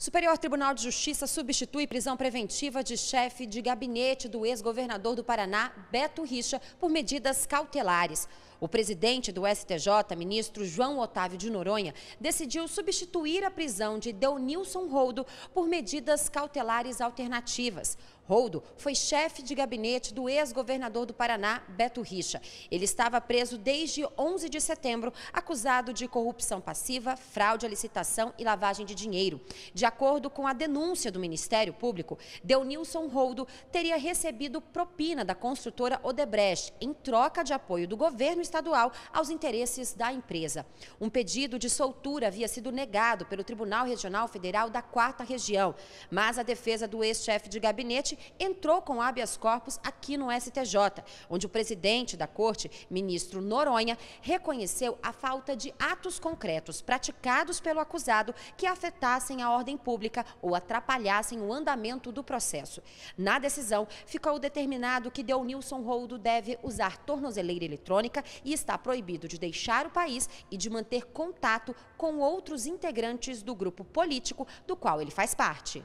Superior Tribunal de Justiça substitui prisão preventiva de chefe de gabinete do ex-governador do Paraná, Beto Richa, por medidas cautelares o presidente do STJ, ministro João Otávio de Noronha, decidiu substituir a prisão de Delnilson Roldo por medidas cautelares alternativas. Roldo foi chefe de gabinete do ex-governador do Paraná, Beto Richa. Ele estava preso desde 11 de setembro, acusado de corrupção passiva, fraude à licitação e lavagem de dinheiro. De acordo com a denúncia do Ministério Público, Delnilson Roldo teria recebido propina da construtora Odebrecht em troca de apoio do governo estadual aos interesses da empresa. Um pedido de soltura havia sido negado pelo Tribunal Regional Federal da Quarta Região, mas a defesa do ex-chefe de gabinete entrou com habeas corpus aqui no STJ, onde o presidente da corte, ministro Noronha, reconheceu a falta de atos concretos praticados pelo acusado que afetassem a ordem pública ou atrapalhassem o andamento do processo. Na decisão, ficou determinado que Deonilson Roldo deve usar tornozeleira eletrônica e está proibido de deixar o país e de manter contato com outros integrantes do grupo político do qual ele faz parte.